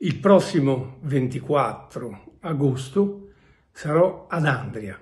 Il prossimo 24 agosto sarò ad Andria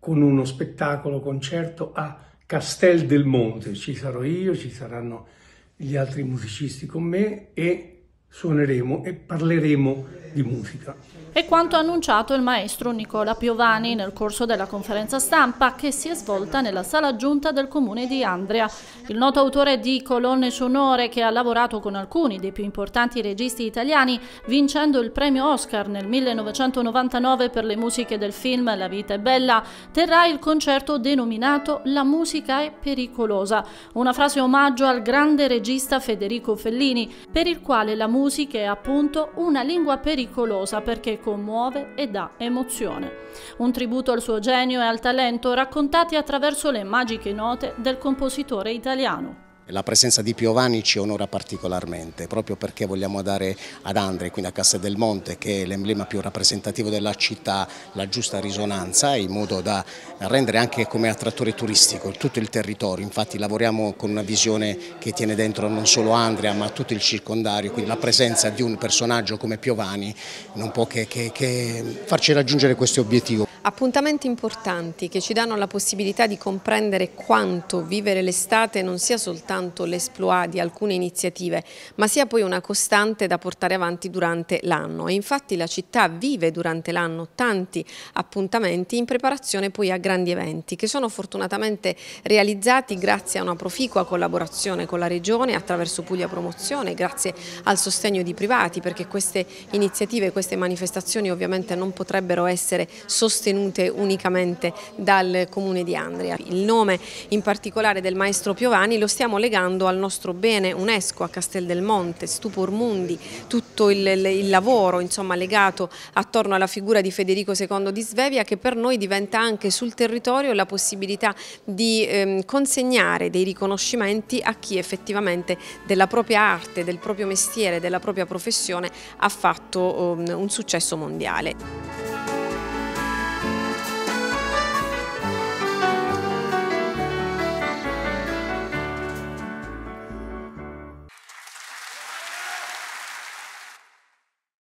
con uno spettacolo concerto a Castel del Monte. Ci sarò io, ci saranno gli altri musicisti con me e suoneremo e parleremo di musica. È quanto annunciato il maestro Nicola Piovani nel corso della conferenza stampa che si è svolta nella sala giunta del comune di Andrea. Il noto autore di colonne sonore che ha lavorato con alcuni dei più importanti registi italiani vincendo il premio Oscar nel 1999 per le musiche del film La vita è bella, terrà il concerto denominato La musica è pericolosa, una frase omaggio al grande regista Federico Fellini per il quale la musica musica è appunto una lingua pericolosa perché commuove e dà emozione. Un tributo al suo genio e al talento raccontati attraverso le magiche note del compositore italiano. La presenza di Piovani ci onora particolarmente, proprio perché vogliamo dare ad Andre, quindi a Castel del Monte, che è l'emblema più rappresentativo della città, la giusta risonanza, in modo da rendere anche come attrattore turistico tutto il territorio. Infatti lavoriamo con una visione che tiene dentro non solo Andrea, ma tutto il circondario, quindi la presenza di un personaggio come Piovani non può che, che, che farci raggiungere questo obiettivo. Appuntamenti importanti che ci danno la possibilità di comprendere quanto vivere l'estate non sia soltanto l'esploa di alcune iniziative, ma sia poi una costante da portare avanti durante l'anno. E infatti la città vive durante l'anno tanti appuntamenti in preparazione poi a grandi eventi, che sono fortunatamente realizzati grazie a una proficua collaborazione con la Regione attraverso Puglia Promozione, grazie al sostegno di privati, perché queste iniziative, queste manifestazioni ovviamente non potrebbero essere sostenute ottenute unicamente dal comune di Andria. Il nome in particolare del maestro Piovani lo stiamo legando al nostro bene UNESCO a Castel del Monte, Stupor Mundi, tutto il, il lavoro insomma, legato attorno alla figura di Federico II di Svevia che per noi diventa anche sul territorio la possibilità di ehm, consegnare dei riconoscimenti a chi effettivamente della propria arte, del proprio mestiere, della propria professione ha fatto um, un successo mondiale.